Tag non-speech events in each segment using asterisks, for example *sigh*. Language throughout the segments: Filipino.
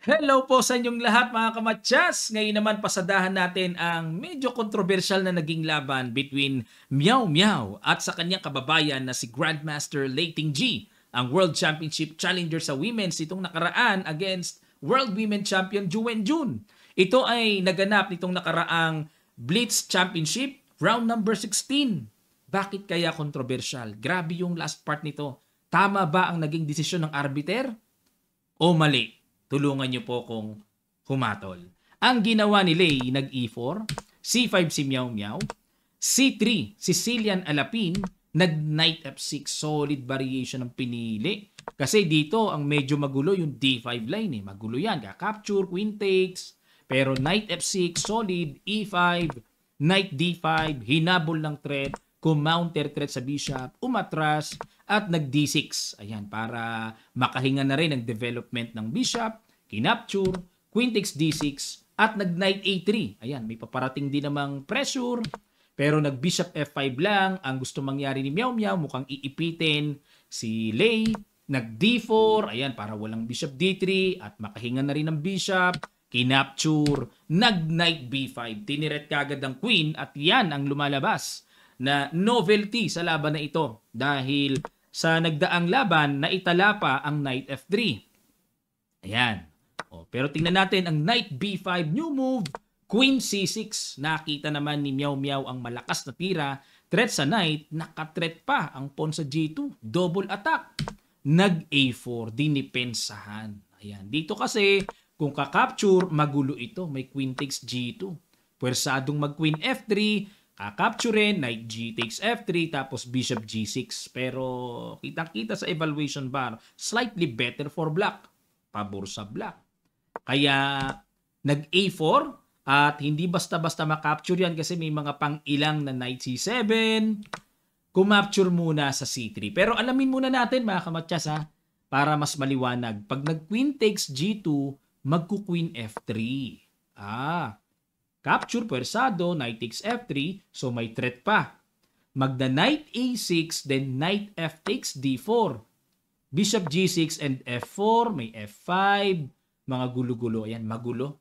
Hello po sa inyong lahat mga kamatsas! Ngayon naman pasadahan natin ang medyo kontrobersyal na naging laban between Miao Miao at sa kanyang kababayan na si Grandmaster Lating G, ang World Championship Challenger sa Women's itong nakaraan against World Women Champion Juwen Jun. Ito ay naganap nitong nakaraang Blitz Championship round number 16. Bakit kaya kontrobersyal? Grabe yung last part nito. Tama ba ang naging desisyon ng arbiter? O mali? tulungan niyo po kung humatol. Ang ginawa ni Lay, nag-e4, c5 si Miao Miao, c3 Sicilian Alapin, nag-knight f6, solid variation ang pinili. Kasi dito, ang medyo magulo yung d5 line eh. Magulo yan, kaka-capture, queen takes, pero knight f6, solid, e5, knight d5, hinabol ng threat, kumounter threat sa bishop, umatras, at nag-d6. Ayan, para makahinga na rin ang development ng bishop, kinapture, queen takes d6, at nag-knight a3. Ayan, may paparating din namang pressure, pero nag-bishop f5 lang. Ang gusto mangyari ni Miao Miao, mukhang iipitin si Lei, nag-d4, ayan, para walang bishop d3, at makahinga na rin ang bishop, kinapture, nag-knight b5, tiniret kagad ang queen, at yan ang lumalabas na novelty sa laban na ito dahil sa nagdaang laban na itala pa ang knight f3. Ayan. O, pero tingnan natin ang knight b5 new move, queen c6. Nakita naman ni Miao Miao ang malakas na tira. Threat sa knight, nakatreat pa ang pawn sa g2. Double attack. Nag a4, dinipensahan. Ayan. Dito kasi, kung kakapture, magulo ito. May queen takes g2. Pwersadong mag queen f3, uh, ah, capture, knight G takes F3, tapos bishop G6. Pero kitang-kita sa evaluation bar, slightly better for black. Pabor sa black. Kaya nag A4 at hindi basta-basta makapture yan kasi may mga pang-ilang na knight C7. Kumapture muna sa C3. Pero alamin muna natin mga kamatyas ha, para mas maliwanag. Pag nag-queen takes G2, magku-queen F3. Ah, Capture pwersado, knight takes f3, so may threat pa. Magda knight a6, then knight f takes d4. Bishop g6 and f4, may f5, mga gulo-gulo. Ayan, magulo.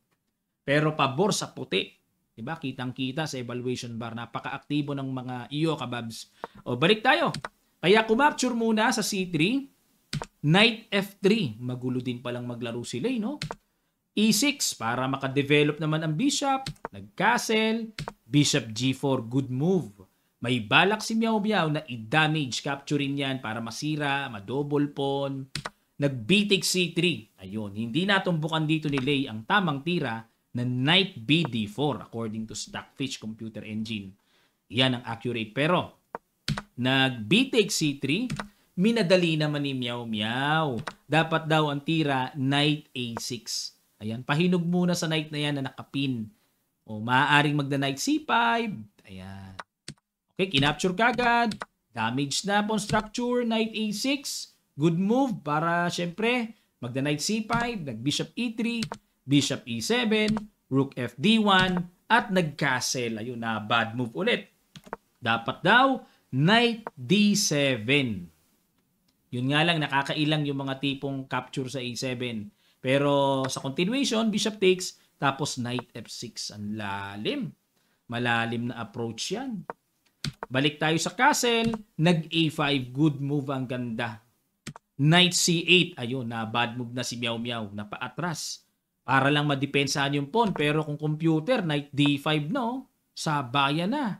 Pero pabor sa puti. Diba? Kitang-kita sa evaluation bar. Napaka-aktibo ng mga iyo kababs. O, balik tayo. Kaya kumapture muna sa c3, knight f3. Magulo din palang maglaro sila, eh, no? E6 para makadevelop naman ang bishop. Nag-castle. Bishop G4, good move. May balak si Miao Miao na i-damage capturing yan para masira, madouble pawn. Nag-bitig C3. Ayun, hindi natumbukan dito ni Lay ang tamang tira na knight BD4 according to Stockfish Computer Engine. Yan ang accurate pero nag-bitig C3 minadali naman ni Miao Miao. Dapat daw ang tira knight A6 Ayan, pahinog muna sa knight na yan na nakapin. O maaaring magda-knight C5. Ayan. Okay, kinapture agad. Damage na po structure, knight A6. Good move para syempre magda-knight C5, nag-bishop E3, bishop E7, rook FD1, at nag-castle. Ayun na, bad move ulit. Dapat daw, knight D7. Yun nga lang, nakakailang yung mga tipong capture sa A7 pero sa continuation, bishop takes, tapos knight f6. Ang lalim. Malalim na approach yan. Balik tayo sa castle. Nag a5. Good move. Ang ganda. Knight c8. Ayun, na bad move na si Miao Miao. Napaatras. Para lang madepensahan yung pawn. Pero kung computer, knight d5 no, sabaya na.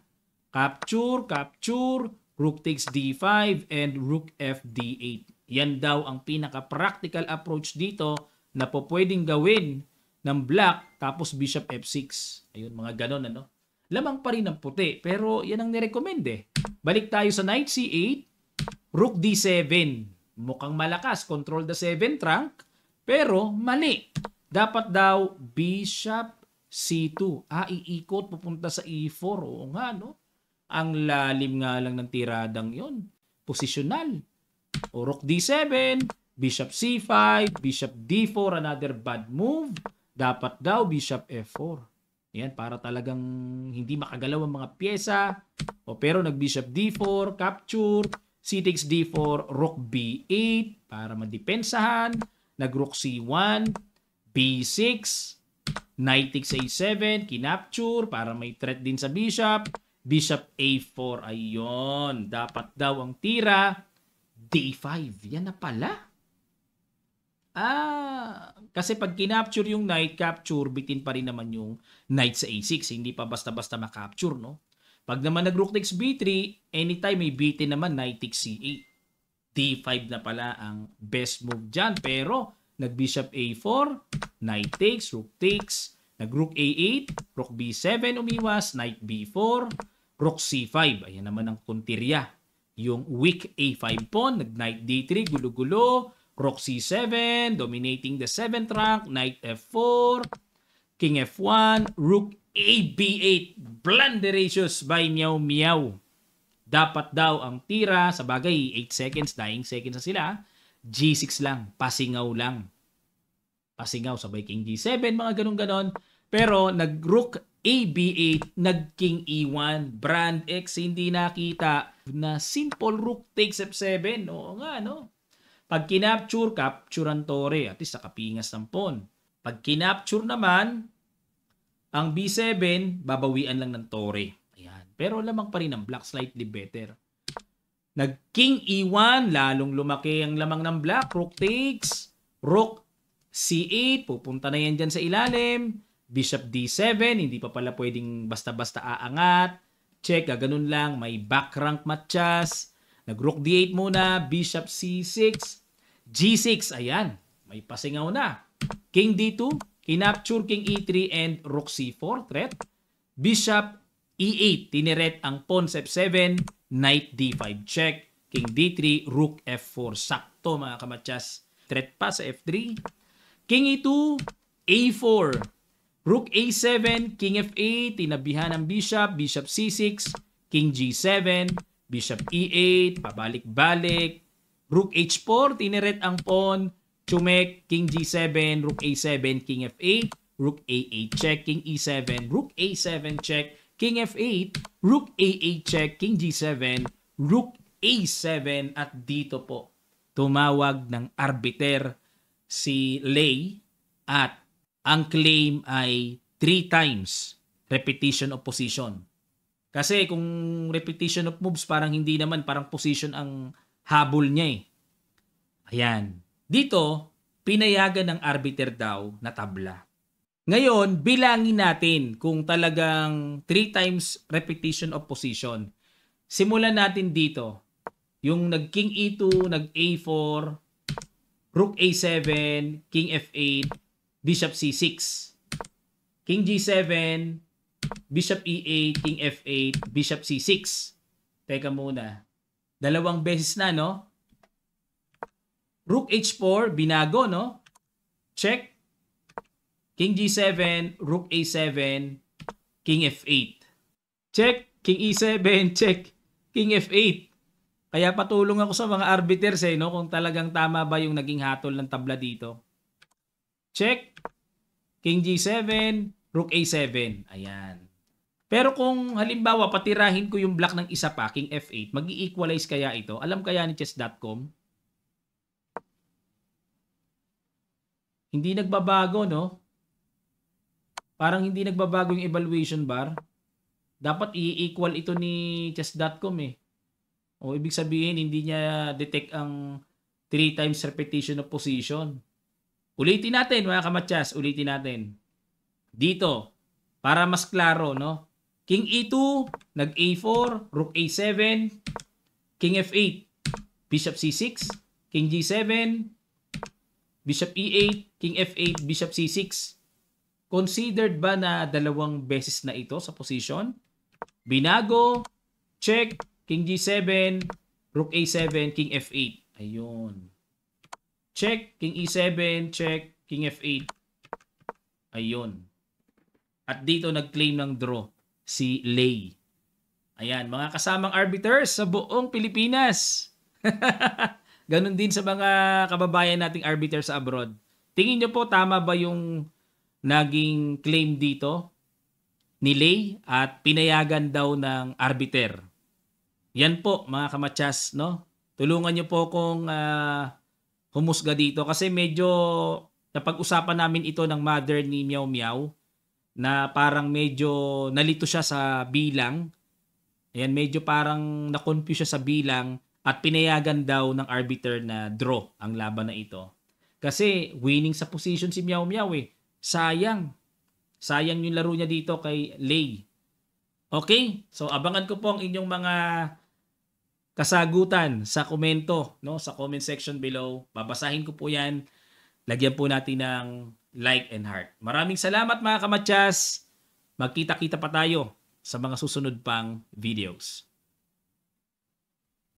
Capture, capture, rook takes d5, and rook f d8. Yan daw ang pinaka-practical approach dito na po pwedeng gawin ng black tapos bishop f6. Ayun, mga ganon ano. Lamang pa rin ang puti, pero yan ang nirecommend eh. Balik tayo sa knight c8, rook d7. Mukhang malakas, control the 7 trunk, pero mali. Dapat daw bishop c2. Ah, iikot papunta sa e4. Oo nga, no? Ang lalim nga lang ng tiradang yon Positional. O rook d7, Bishop C5, Bishop D4, another bad move. Dapat daw Bishop F4. Yan, para talagang hindi makagalaw ang mga pyesa. O pero nag-Bishop D4, capture. C takes D4, Rook B8 para madepensahan. Nag-Rook C1, B6, Knight takes A7, kinapture para may threat din sa Bishop. Bishop A4, ayun. Dapat daw ang tira, D5. Yan na pala. Ah, kasi pag kinapture yung knight, capture, bitin pa rin naman yung knight sa a6. Hindi pa basta-basta makapture, no? Pag naman nag-rook takes b3, anytime may bitin naman knight takes c8. d5 na pala ang best move dyan. Pero, nag-bishop a4, knight takes, rook takes, nag-rook a8, rook b7 umiwas, knight b4, rook c5. Ayan naman ang puntirya. Yung weak a5 pawn, nag-knight d3, gulo-gulo, Rook C7, dominating the 7th rank, Knight F4, King F1, Rook AB8, Blunderacious by Miao Miao. Dapat daw ang tira, sa bagay 8 seconds, 9 seconds na sila, G6 lang, pasingaw lang. Pasingaw, sabay King G7, mga ganun-ganon. Pero nag-Rook AB8, nag-King E1, Brand X hindi nakita na simple Rook takes F7. Oo nga, no? Pag kinapture, capturean tore, at least kapingas ng pawn. Pag kinapture naman, ang B7, babawian lang ng tore. Ayan. Pero lamang pa rin ang black slightly better. Nag king e1, lalong lumaki ang lamang ng black. Rook takes, rook c8, pupunta na yan dyan sa ilalim. Bishop d7, hindi pa pala pwedeng basta-basta aangat. Check, ah, ganun lang, may back rank matchas. Nag-rook d8 muna, bishop c6, g6, ayan, may pasingaw na. King d2, kinapture king e3 and rook c4 threat. Bishop e8, tiniret ang pawn f7, knight d5 check, king d3, rook f4, sakto mga kamatsas. Threat pa sa f3. King e2, a4, rook a7, king f8, tinabihan ng bishop, bishop c6, king g7, Bishop E8, pabalik-balik. Rook H4, tiniret ang pawn. Chumek, King G7, Rook A7, King F8, Rook A8 check, King E7, Rook A7 check, King F8, Rook A8 check, King G7, Rook A7 at dito po tumawag ng arbiter si Lay at ang claim ay three times repetition of position. Kasi kung repetition of moves, parang hindi naman, parang position ang habol niya eh. Ayan. Dito, pinayagan ng arbiter daw na tabla. Ngayon, bilangin natin kung talagang 3 times repetition of position. Simulan natin dito. Yung nag e king e2, nag a4, rook a7, king f8, bishop c6. King g7, Bishop E8, King F8, Bishop C6. Teka muna. Dalawang beses na, no? Rook H4, binago, no? Check. King G7, Rook A7, King F8. Check. King E7, *laughs* check. King F8. Kaya patulong ako sa mga arbiters eh, no? kung talagang tama ba yung naging hatol ng tabla dito. Check. King G7, Rook A7. Ayan. Pero kung halimbawa patirahin ko yung black ng isa pa, King F8, mag equalize kaya ito? Alam kaya ni chess.com? Hindi nagbabago, no? Parang hindi nagbabago yung evaluation bar. Dapat i-equal ito ni chess.com eh. O ibig sabihin, hindi niya detect ang 3 times repetition of position. Ulitin natin mga kamatsas, ulitin natin dito para mas klaro, no? King E2, nag A4, Rook A7, King F8, Bishop C6, King G7, Bishop E8, King F8, Bishop C6. Considered ba na dalawang beses na ito sa position? Binago, check, King G7, Rook A7, King F8. Ayun. Check, King E7, check, King F8. Ayun. At dito nag-claim ng draw si Lay. Ayan, mga kasamang arbiters sa buong Pilipinas. *laughs* Ganon din sa mga kababayan nating arbiters sa abroad. Tingin nyo po tama ba yung naging claim dito ni Lay at pinayagan daw ng arbiter? Yan po mga kamatsas, no? Tulungan nyo po kung uh, ah, humusga dito kasi medyo napag-usapan namin ito ng mother ni Miao Miao na parang medyo nalito siya sa bilang. Ayan, medyo parang na-confuse siya sa bilang at pinayagan daw ng arbiter na draw ang laban na ito. Kasi winning sa position si Miao Miao eh. Sayang. Sayang yung laro niya dito kay Lei. Okay? So abangan ko po ang inyong mga kasagutan sa komento, no? Sa comment section below. Babasahin ko po 'yan. Lagyan po natin ng like, and heart. Maraming salamat mga kamatyas. Magkita-kita pa tayo sa mga susunod pang videos.